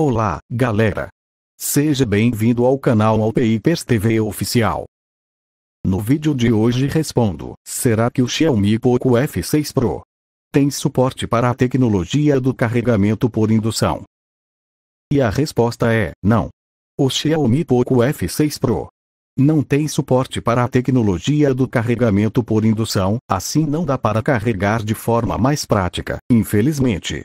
Olá, galera! Seja bem-vindo ao canal Alpeipers TV Oficial. No vídeo de hoje respondo, será que o Xiaomi Poco F6 Pro tem suporte para a tecnologia do carregamento por indução? E a resposta é, não. O Xiaomi Poco F6 Pro não tem suporte para a tecnologia do carregamento por indução, assim não dá para carregar de forma mais prática, infelizmente.